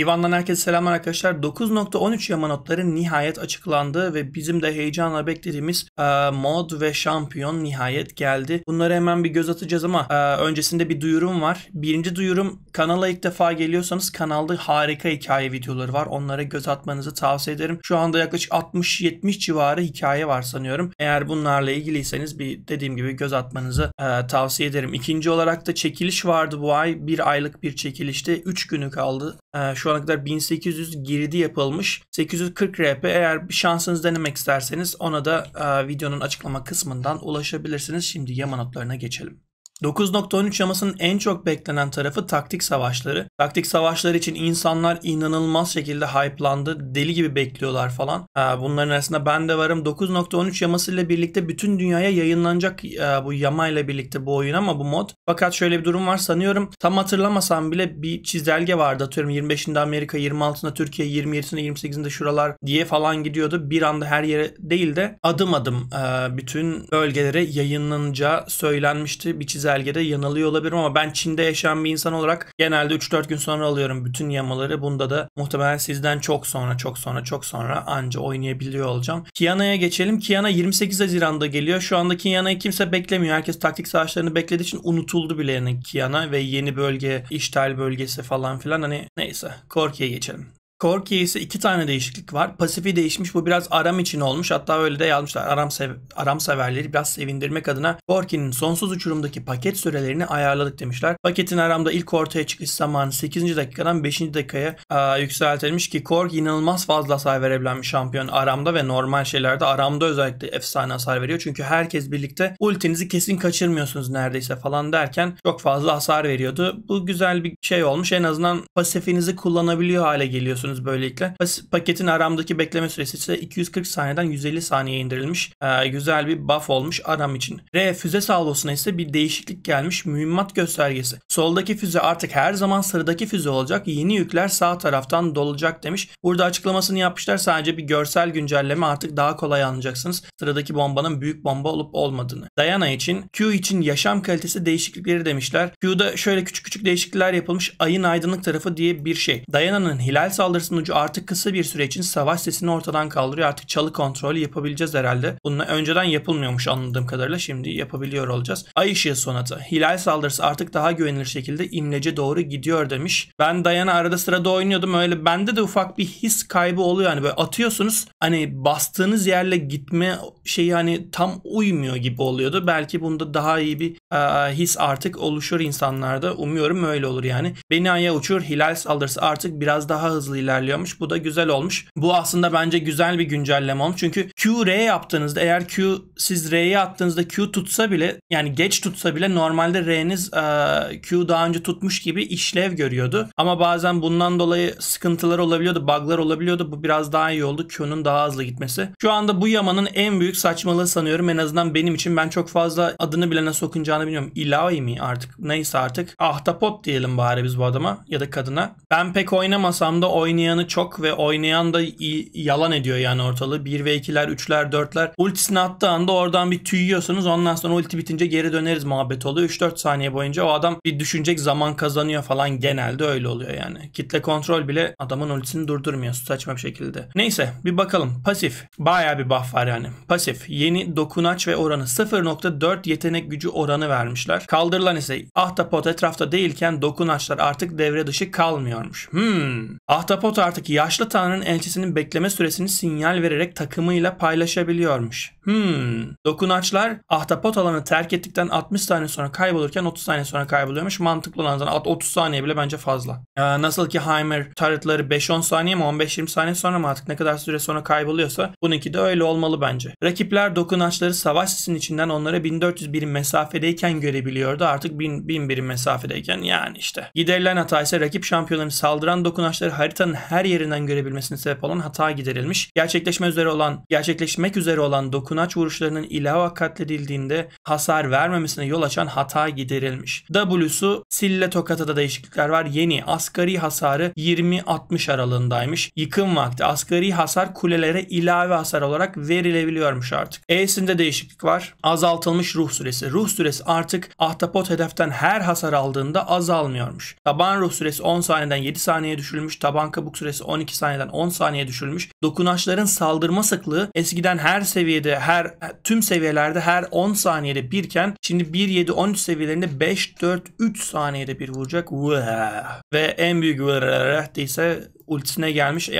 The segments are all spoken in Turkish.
Divandan herkese selamlar arkadaşlar. 9.13 yama notları nihayet açıklandı ve bizim de heyecanla beklediğimiz e, mod ve şampiyon nihayet geldi. Bunları hemen bir göz atacağız ama e, öncesinde bir duyurum var. Birinci duyurum kanala ilk defa geliyorsanız kanalda harika hikaye videoları var. Onlara göz atmanızı tavsiye ederim. Şu anda yaklaşık 60-70 civarı hikaye var sanıyorum. Eğer bunlarla ilgiliyseniz bir dediğim gibi göz atmanızı e, tavsiye ederim. İkinci olarak da çekiliş vardı bu ay. Bir aylık bir çekilişte 3 günü kaldı. E, şu şu ana kadar 1800 girdi yapılmış. 840 RP eğer bir şansınız denemek isterseniz ona da e, videonun açıklama kısmından ulaşabilirsiniz. Şimdi yama notlarına geçelim. 9.13 yamasının en çok beklenen tarafı taktik savaşları. Taktik savaşları için insanlar inanılmaz şekilde hype'landı. Deli gibi bekliyorlar falan. Ee, bunların arasında ben de varım. 9.13 yamasıyla birlikte bütün dünyaya yayınlanacak e, bu yama ile birlikte bu oyun ama bu mod. Fakat şöyle bir durum var sanıyorum. Tam hatırlamasam bile bir çizelge vardı. Atıyorum 25'inde Amerika, 26'sında Türkiye, 27'sinde 28'inde şuralar diye falan gidiyordu. Bir anda her yere değil de adım adım e, bütün bölgelere yayınlanacağı söylenmişti. Bir çizelge çizelgede yanılıyor olabilirim ama ben Çin'de yaşayan bir insan olarak genelde 3-4 gün sonra alıyorum bütün yamaları. Bunda da muhtemelen sizden çok sonra çok sonra çok sonra anca oynayabiliyor olacağım. Kiana'ya geçelim. Kiana 28 Haziran'da geliyor. Şu anda Kiana'yı kimse beklemiyor. Herkes taktik savaşlarını beklediği için unutuldu bile yani Kiana ve yeni bölge, işgal bölgesi falan filan hani neyse. Korki'ye geçelim. Corki'ye ise iki tane değişiklik var. Pasifi değişmiş. Bu biraz Aram için olmuş. Hatta öyle de yazmışlar. Aram, sev- Aram severleri biraz sevindirmek adına Corki'nin sonsuz uçurumdaki paket sürelerini ayarladık demişler. Paketin Aram'da ilk ortaya çıkış zamanı 8. dakikadan 5. dakikaya yükseltilmiş ki Corki inanılmaz fazla hasar verebilen bir şampiyon Aram'da ve normal şeylerde Aram'da özellikle efsane hasar veriyor. Çünkü herkes birlikte ultinizi kesin kaçırmıyorsunuz neredeyse falan derken çok fazla hasar veriyordu. Bu güzel bir şey olmuş. En azından pasifinizi kullanabiliyor hale geliyorsunuz yapıyorsunuz böylelikle. Paketin aramdaki bekleme süresi ise 240 saniyeden 150 saniye indirilmiş. Ee, güzel bir buff olmuş aram için. R füze saldırısına ise bir değişiklik gelmiş. Mühimmat göstergesi. Soldaki füze artık her zaman sıradaki füze olacak. Yeni yükler sağ taraftan dolacak demiş. Burada açıklamasını yapmışlar. Sadece bir görsel güncelleme artık daha kolay anlayacaksınız. Sıradaki bombanın büyük bomba olup olmadığını. Diana için Q için yaşam kalitesi değişiklikleri demişler. Q'da şöyle küçük küçük değişiklikler yapılmış. Ayın aydınlık tarafı diye bir şey. Diana'nın hilal saldırısı Bunları sunucu artık kısa bir süre için savaş sesini ortadan kaldırıyor. Artık çalı kontrolü yapabileceğiz herhalde. Bununla önceden yapılmıyormuş anladığım kadarıyla. Şimdi yapabiliyor olacağız. Ay ışığı sonatı. Hilal saldırısı artık daha güvenilir şekilde imlece doğru gidiyor demiş. Ben Dayana arada sırada oynuyordum. Öyle bende de ufak bir his kaybı oluyor. Yani böyle atıyorsunuz. Hani bastığınız yerle gitme şeyi hani tam uymuyor gibi oluyordu. Belki bunda daha iyi bir e, his artık oluşur insanlarda. Umuyorum öyle olur yani. Beni aya uçur. Hilal saldırısı artık biraz daha hızlı ilerliyormuş. Bu da güzel olmuş. Bu aslında bence güzel bir güncelleme olmuş. Çünkü Q R yaptığınızda eğer Q siz R'ye attığınızda Q tutsa bile yani geç tutsa bile normalde R'niz e, Q daha önce tutmuş gibi işlev görüyordu. Ama bazen bundan dolayı sıkıntılar olabiliyordu, bug'lar olabiliyordu. Bu biraz daha iyi oldu. Q'nun daha hızlı gitmesi. Şu anda bu yamanın en büyük saçmalığı sanıyorum. En azından benim için ben çok fazla adını bile nasıl okunacağını bilmiyorum. İlahi mi artık? Neyse artık. Ahtapot diyelim bari biz bu adama ya da kadına. Ben pek oynamasam da oynayabilirim oynayanı çok ve oynayan da yalan ediyor yani ortalığı. 1 ve 2'ler, 3'ler, 4'ler. Ultisini attığı anda oradan bir tüy Ondan sonra ulti bitince geri döneriz muhabbet oluyor. 3-4 saniye boyunca o adam bir düşünecek zaman kazanıyor falan. Genelde öyle oluyor yani. Kitle kontrol bile adamın ultisini durdurmuyor saçma bir şekilde. Neyse bir bakalım. Pasif. Bayağı bir buff var yani. Pasif. Yeni dokunaç ve oranı 0.4 yetenek gücü oranı vermişler. Kaldırılan ise ahtapot etrafta değilken dokunaçlar artık devre dışı kalmıyormuş. Hmm. Ahtapot Scott artık yaşlı Tanrı'nın elçisinin bekleme süresini sinyal vererek takımıyla paylaşabiliyormuş. Hmm. Dokunaçlar ahtapot alanı terk ettikten 60 saniye sonra kaybolurken 30 saniye sonra kayboluyormuş. Mantıklı olan zaten 30 saniye bile bence fazla. Ee, nasıl ki Heimer turretları 5-10 saniye mi 15-20 saniye sonra mı artık ne kadar süre sonra kayboluyorsa bununki de öyle olmalı bence. Rakipler dokunaçları savaş sisinin içinden onlara 1400 birim mesafedeyken görebiliyordu. Artık 1000, 1000 birim mesafedeyken yani işte. Giderilen hata ise rakip şampiyonların saldıran dokunaçları haritanın dünyanın her yerinden görebilmesine sebep olan hata giderilmiş. Gerçekleşme üzere olan, gerçekleşmek üzere olan dokunaç vuruşlarının ilava katledildiğinde hasar vermemesine yol açan hata giderilmiş. W'su sille tokatada değişiklikler var. Yeni asgari hasarı 20-60 aralığındaymış. Yıkım vakti asgari hasar kulelere ilave hasar olarak verilebiliyormuş artık. E'sinde değişiklik var. Azaltılmış ruh süresi. Ruh süresi artık ahtapot hedeften her hasar aldığında azalmıyormuş. Taban ruh süresi 10 saniyeden 7 saniye düşürülmüş. Taban kabuk süresi 12 saniyeden 10 saniye düşürülmüş. Dokunaçların saldırma sıklığı eskiden her seviyede, her tüm seviyelerde her 10 saniyede birken şimdi 1 7 13 seviyelerinde 5 4 3 saniyede bir vuracak. Ve en büyük ise ultisine gelmiş.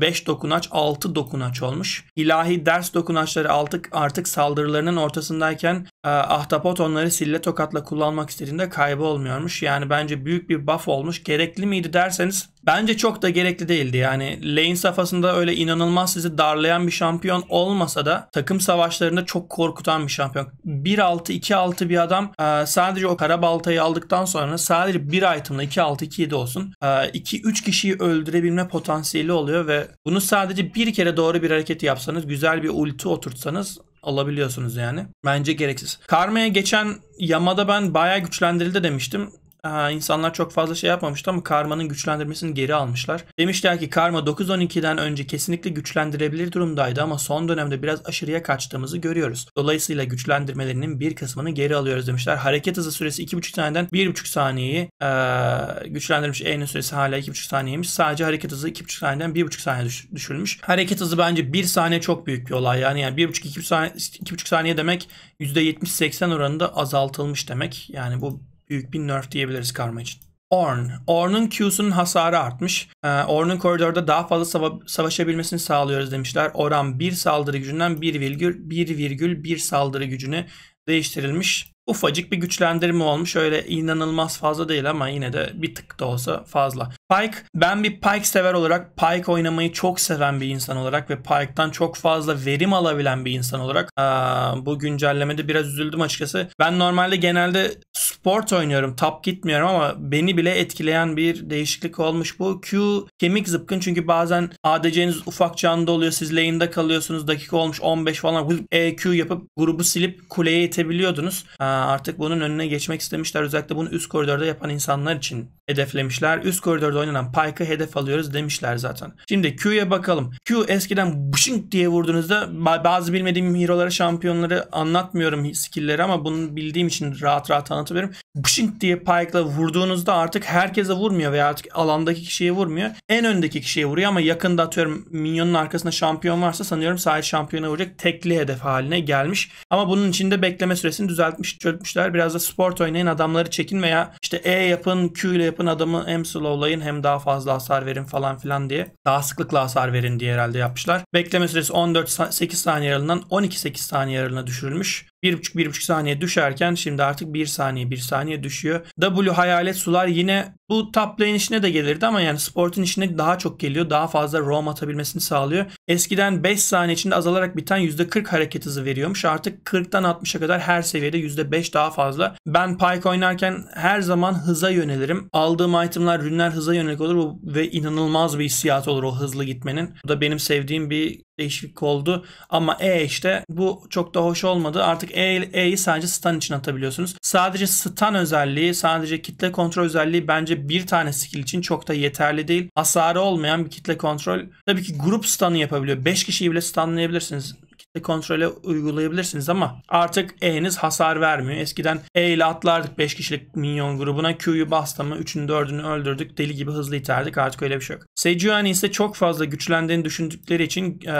5 dokunaç 6 dokunaç olmuş. İlahi ders dokunaçları artık, artık saldırılarının ortasındayken ahtapot onları sille tokatla kullanmak istediğinde kaybolmuyormuş. Yani bence büyük bir buff olmuş. Gerekli miydi derseniz bence çok da gerekli değildi. Yani lane safhasında öyle inanılmaz sizi darlayan bir şampiyon olmasa da takım savaşlarında çok korkutan bir şampiyon. 1-6-2-6 bir adam sadece o kara baltayı aldıktan sonra sadece bir itemla 2-6-2-7 olsun 2-3 kişiyi öldürebilme öldürme potansiyeli oluyor ve bunu sadece bir kere doğru bir hareket yapsanız, güzel bir ulti oturtsanız alabiliyorsunuz yani. Bence gereksiz. Karma'ya geçen Yamada ben bayağı güçlendirildi demiştim. Aa, ee, insanlar çok fazla şey yapmamıştı ama Karma'nın güçlendirmesini geri almışlar. Demişler ki Karma 9-12'den önce kesinlikle güçlendirebilir durumdaydı ama son dönemde biraz aşırıya kaçtığımızı görüyoruz. Dolayısıyla güçlendirmelerinin bir kısmını geri alıyoruz demişler. Hareket hızı süresi 2.5 saniyeden 1.5 saniyeyi e, ee, güçlendirilmiş. E'nin süresi hala 2.5 saniyeymiş. Sadece hareket hızı 2.5 saniyeden 1.5 saniye düş, Hareket hızı bence 1 saniye çok büyük bir olay. Yani, yani 1.5-2.5 saniye, 2.5 saniye demek %70-80 oranında azaltılmış demek. Yani bu büyük bir nerf diyebiliriz Karma için. Orn. Orn'un Q'sunun hasarı artmış. Ee, Orn'un koridorda daha fazla sava savaşabilmesini sağlıyoruz demişler. Oran 1 saldırı gücünden 1,1 saldırı gücünü değiştirilmiş. Ufacık bir güçlendirme olmuş. Öyle inanılmaz fazla değil ama yine de bir tık da olsa fazla. Pike, ben bir Pike sever olarak, Pike oynamayı çok seven bir insan olarak ve Pike'tan çok fazla verim alabilen bir insan olarak aa, bu güncellemede biraz üzüldüm açıkçası. Ben normalde genelde sport oynuyorum, top gitmiyorum ama beni bile etkileyen bir değişiklik olmuş bu. Q kemik zıpkın çünkü bazen ADC'niz ufak canlı oluyor, siz lane'de kalıyorsunuz, dakika olmuş 15 falan EQ yapıp grubu silip kuleye itebiliyordunuz. Aa, artık bunun önüne geçmek istemişler. Özellikle bunu üst koridorda yapan insanlar için hedeflemişler. Üst koridorda maçlarda oynanan Pike'ı hedef alıyoruz demişler zaten. Şimdi Q'ya bakalım. Q eskiden bışınk diye vurduğunuzda bazı bilmediğim hero'lara şampiyonları anlatmıyorum skill'leri ama bunu bildiğim için rahat rahat anlatabilirim. Bışınk diye Pike'la vurduğunuzda artık herkese vurmuyor veya artık alandaki kişiye vurmuyor. En öndeki kişiye vuruyor ama yakında atıyorum minyonun arkasında şampiyon varsa sanıyorum sahil şampiyona vuracak tekli hedef haline gelmiş. Ama bunun için de bekleme süresini düzeltmiş, çözmüşler. Biraz da sport oynayın adamları çekin veya işte E yapın, Q ile yapın adamı hem slowlayın hem daha fazla hasar verin falan filan diye daha sıklıkla hasar verin diye herhalde yapmışlar. Bekleme süresi 14-8 saniye aralığından 12-8 saniye aralığına düşürülmüş. 1,5-1,5 saniye düşerken şimdi artık 1 saniye 1 saniye düşüyor. W hayalet sular yine bu top lane işine de gelirdi ama yani sportun işine daha çok geliyor. Daha fazla roam atabilmesini sağlıyor. Eskiden 5 saniye içinde azalarak biten %40 hareket hızı veriyormuş. Artık 40'tan 60'a kadar her seviyede %5 daha fazla. Ben Pyke oynarken her zaman hıza yönelirim. Aldığım itemlar, rünler hıza yönelik olur ve inanılmaz bir hissiyat olur o hızlı gitmenin. Bu da benim sevdiğim bir değişiklik oldu. Ama E işte bu çok da hoş olmadı. Artık E, E'yi sadece stan için atabiliyorsunuz. Sadece stan özelliği, sadece kitle kontrol özelliği bence bir tane skill için çok da yeterli değil. Hasarı olmayan bir kitle kontrol. Tabii ki grup stanı yapabiliyor. 5 kişiyi bile stanlayabilirsiniz kontrole uygulayabilirsiniz ama artık E'niz hasar vermiyor. Eskiden E ile atlardık 5 kişilik minyon grubuna. Q'yu bastı mı 3'ünü 4'ünü öldürdük. Deli gibi hızlı iterdik. Artık öyle bir şey yok. Sejuani ise çok fazla güçlendiğini düşündükleri için e,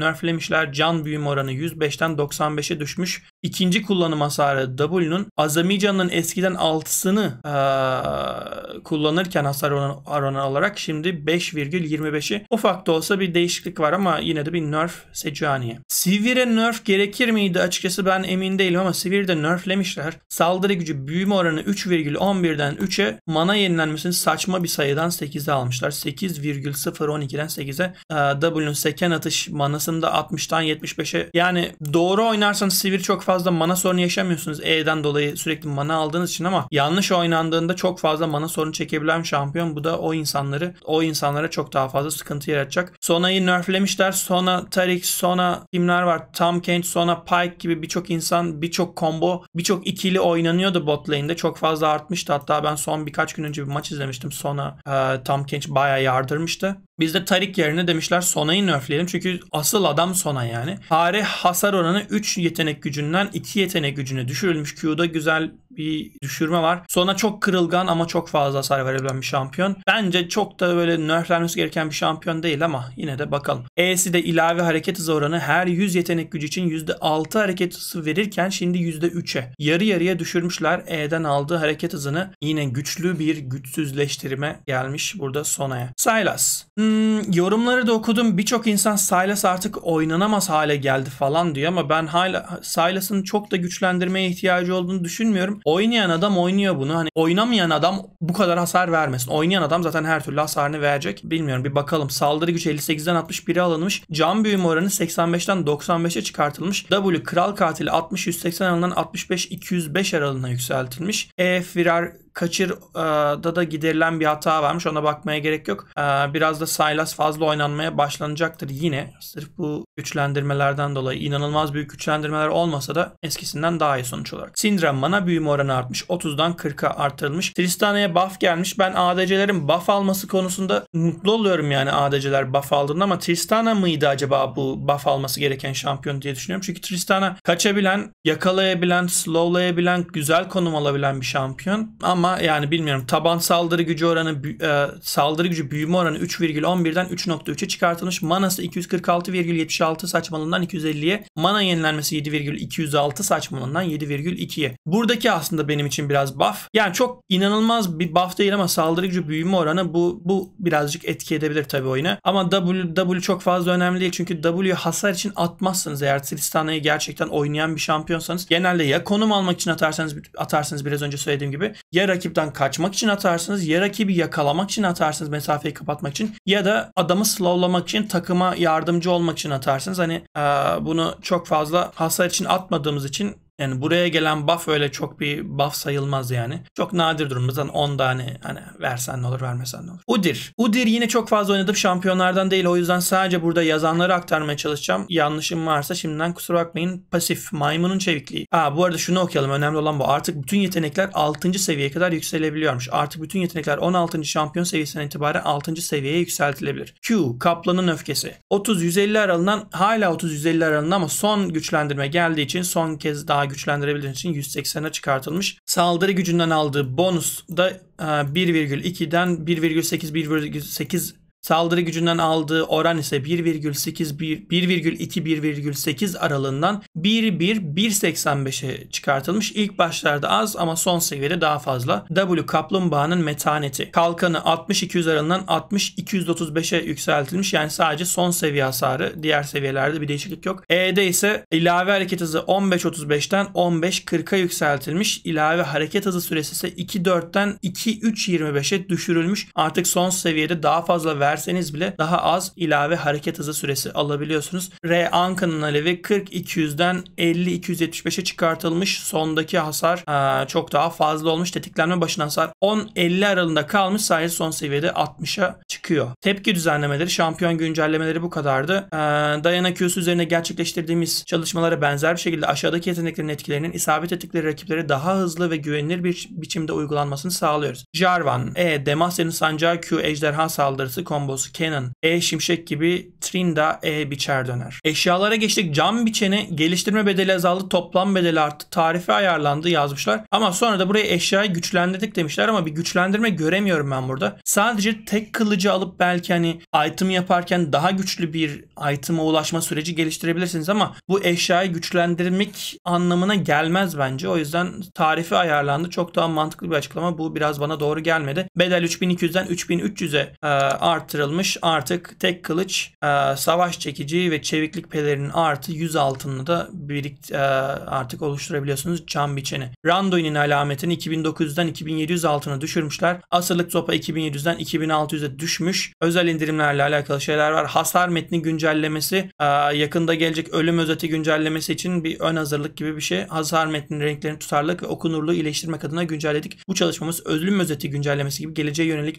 nerflemişler. Can büyüme oranı 105'ten 95'e düşmüş. İkinci kullanım hasarı W'nun Azami Can'ın eskiden 6'sını ee, kullanırken hasar oranı olarak şimdi 5,25'i ufak da olsa bir değişiklik var ama yine de bir nerf Sejuani'ye. Sivir'e nerf gerekir miydi? Açıkçası ben emin değilim ama Sivir'de nerflemişler. Saldırı gücü büyüme oranı 3,11'den 3'e mana yenilenmesini saçma bir sayıdan 8'e almışlar. 8,012'den 8'e ee, W'nun seken atış manasını da 60'tan 75'e yani doğru oynarsan Sivir çok fazla mana sorunu yaşamıyorsunuz. E'den dolayı sürekli mana aldığınız için ama yanlış oynandığında çok fazla mana sorunu çekebilen şampiyon. Bu da o insanları o insanlara çok daha fazla sıkıntı yaratacak. Sona'yı nerflemişler. Sona, Tarik, Sona kimler var? Tom Kent, Sona, Pike gibi birçok insan, birçok combo, birçok ikili oynanıyordu bot lane'de. Çok fazla artmıştı. Hatta ben son birkaç gün önce bir maç izlemiştim. Sona, e, Tom Kent bayağı yardırmıştı. Biz de Tarik yerine demişler Sona'yı nerfleyelim. Çünkü asıl adam Sona yani. Hare hasar oranı 3 yetenek gücünden yüzünden iki yetenek gücüne düşürülmüş. Q'da güzel bir düşürme var. Sonra çok kırılgan ama çok fazla hasar verebilen bir şampiyon. Bence çok da böyle nerflenmesi gereken bir şampiyon değil ama yine de bakalım. E'si de ilave hareket hızı oranı her 100 yetenek gücü için %6 hareket hızı verirken şimdi %3'e. Yarı yarıya düşürmüşler. E'den aldığı hareket hızını yine güçlü bir güçsüzleştirme gelmiş burada Sona'ya. Silas. Hmm, yorumları da okudum. Birçok insan Silas artık oynanamaz hale geldi falan diyor ama ben hala Silas'ın çok da güçlendirmeye ihtiyacı olduğunu düşünmüyorum. Oynayan adam oynuyor bunu. Hani oynamayan adam bu kadar hasar vermesin. Oynayan adam zaten her türlü hasarını verecek. Bilmiyorum bir bakalım. Saldırı gücü 58'den 61'e alınmış. Can büyüme oranı 85'ten 95'e çıkartılmış. W kral katili 60-180 aralığından 65-205 aralığına yükseltilmiş. E Firar Kaçır'da e, da giderilen bir hata varmış. Ona bakmaya gerek yok. E, biraz da Silas fazla oynanmaya başlanacaktır yine. Sırf bu güçlendirmelerden dolayı inanılmaz büyük güçlendirmeler olmasa da eskisinden daha iyi sonuç olarak. Syndra mana büyüme oranı artmış. 30'dan 40'a artırılmış. Tristana'ya buff gelmiş. Ben ADC'lerin buff alması konusunda mutlu oluyorum yani ADC'ler buff aldığında ama Tristana mıydı acaba bu buff alması gereken şampiyon diye düşünüyorum. Çünkü Tristana kaçabilen, yakalayabilen, slowlayabilen, güzel konum alabilen bir şampiyon. Ama ama yani bilmiyorum taban saldırı gücü oranı e, saldırı gücü büyüme oranı 3,11'den 3.3'e çıkartılmış. Manası 246,76 saçmalığından 250'ye. Mana yenilenmesi 7,206 saçmalığından 7,2'ye. Buradaki aslında benim için biraz buff. Yani çok inanılmaz bir buff değil ama saldırı gücü büyüme oranı bu bu birazcık etki edebilir tabii oyuna. Ama W, w çok fazla önemli değil çünkü W hasar için atmazsınız eğer Tristana'yı gerçekten oynayan bir şampiyonsanız. Genelde ya konum almak için atarsanız atarsınız biraz önce söylediğim gibi ya rakipten kaçmak için atarsınız ya rakibi yakalamak için atarsınız mesafeyi kapatmak için ya da adamı slowlamak için takıma yardımcı olmak için atarsınız. Hani e, bunu çok fazla hasar için atmadığımız için yani buraya gelen buff öyle çok bir buff sayılmaz yani. Çok nadir durum. Zaten 10 tane hani, hani versen ne olur vermesen ne olur. Udir. Udir yine çok fazla oynadım şampiyonlardan değil. O yüzden sadece burada yazanları aktarmaya çalışacağım. Yanlışım varsa şimdiden kusura bakmayın. Pasif. Maymunun çevikliği. Ha bu arada şunu okuyalım. Önemli olan bu. Artık bütün yetenekler 6. seviyeye kadar yükselebiliyormuş. Artık bütün yetenekler 16. şampiyon seviyesinden itibaren 6. seviyeye yükseltilebilir. Q. Kaplanın öfkesi. 30-150 aralığından hala 30-150 aralığında ama son güçlendirme geldiği için son kez daha güçlendirebildiğin için 180'e çıkartılmış. Saldırı gücünden aldığı bonus da 1,2'den 1,8 1,8 Saldırı gücünden aldığı oran ise 1,2-1,8 aralığından 1,1-1,85'e çıkartılmış. İlk başlarda az ama son seviyede daha fazla. W kaplumbağanın metaneti. Kalkanı 60-200 aralığından 60-235'e yükseltilmiş. Yani sadece son seviye hasarı. Diğer seviyelerde bir değişiklik yok. E'de ise ilave hareket hızı 15-35'ten 15-40'a yükseltilmiş. İlave hareket hızı süresi ise 2-4'ten 2-3-25'e düşürülmüş. Artık son seviyede daha fazla ver verseniz bile daha az ilave hareket hızı süresi alabiliyorsunuz. R Ankan'ın alevi 40-200'den 50-275'e çıkartılmış. Sondaki hasar aa, çok daha fazla olmuş. Tetiklenme başına hasar 10-50 aralığında kalmış. Sadece son seviyede 60'a çıkıyor. Tepki düzenlemeleri, şampiyon güncellemeleri bu kadardı. Ee, Dayana Q'su üzerine gerçekleştirdiğimiz çalışmalara benzer bir şekilde aşağıdaki yeteneklerin etkilerinin isabet ettikleri rakiplere daha hızlı ve güvenilir bir biçimde uygulanmasını sağlıyoruz. Jarvan, E, Demacia'nın sancağı Q, ejderha saldırısı, mambosu Canon E şimşek gibi Trinda E biçer döner. Eşyalara geçtik. Cam biçeni geliştirme bedeli azaldı. Toplam bedeli arttı. tarifi ayarlandı yazmışlar. Ama sonra da buraya eşyayı güçlendirdik demişler ama bir güçlendirme göremiyorum ben burada. Sadece tek kılıcı alıp belki hani item yaparken daha güçlü bir item'a ulaşma süreci geliştirebilirsiniz ama bu eşyayı güçlendirmek anlamına gelmez bence. O yüzden tarifi ayarlandı. Çok daha mantıklı bir açıklama. Bu biraz bana doğru gelmedi. Bedel 3200'den 3300'e e, arttı arttırılmış. Artık tek kılıç, e, savaş çekici ve çeviklik pelerinin artı 100 altınını da birik e, artık oluşturabiliyorsunuz Cam biçeni. Randoin'in alametini 2900'den 2700 altına düşürmüşler. Asırlık topa 2700'den 2600'e düşmüş. Özel indirimlerle alakalı şeyler var. Hasar metni güncellemesi, e, yakında gelecek ölüm özeti güncellemesi için bir ön hazırlık gibi bir şey. Hasar metninin renklerini tutarlık ve okunurluğu iyileştirmek adına güncelledik. Bu çalışmamız ölüm özeti güncellemesi gibi geleceğe yönelik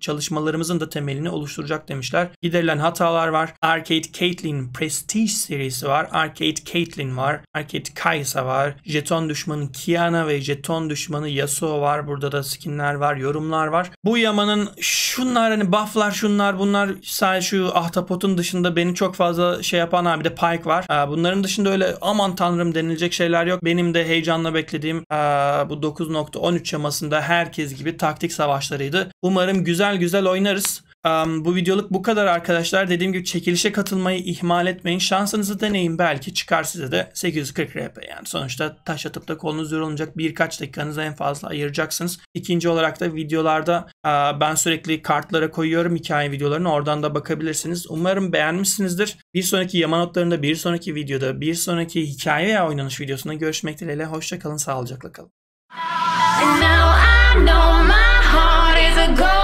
çalışmalarımızın da temeli modelini oluşturacak demişler. Giderilen hatalar var. Arcade Caitlyn Prestige serisi var. Arcade Caitlyn var. Arcade Kai'Sa var. Jeton düşmanı Kiana ve jeton düşmanı Yasuo var. Burada da skinler var. Yorumlar var. Bu yamanın şunlar hani bufflar şunlar bunlar sadece şu ahtapotun dışında beni çok fazla şey yapan abi de Pike var. Bunların dışında öyle aman tanrım denilecek şeyler yok. Benim de heyecanla beklediğim bu 9.13 yamasında herkes gibi taktik savaşlarıydı. Umarım güzel güzel oynarız. Um, bu videoluk bu kadar arkadaşlar. Dediğim gibi çekilişe katılmayı ihmal etmeyin. Şansınızı deneyin. Belki çıkar size de 840 RP. Yani sonuçta taş atıp da kolunuz yorulmayacak. Birkaç dakikanızı en fazla ayıracaksınız. İkinci olarak da videolarda uh, ben sürekli kartlara koyuyorum hikaye videolarını. Oradan da bakabilirsiniz. Umarım beğenmişsinizdir. Bir sonraki yama notlarında, bir sonraki videoda, bir sonraki hikaye veya oynanış videosunda görüşmek dileğiyle. Hoşçakalın, sağlıcakla kalın. And now I know my heart is a gold.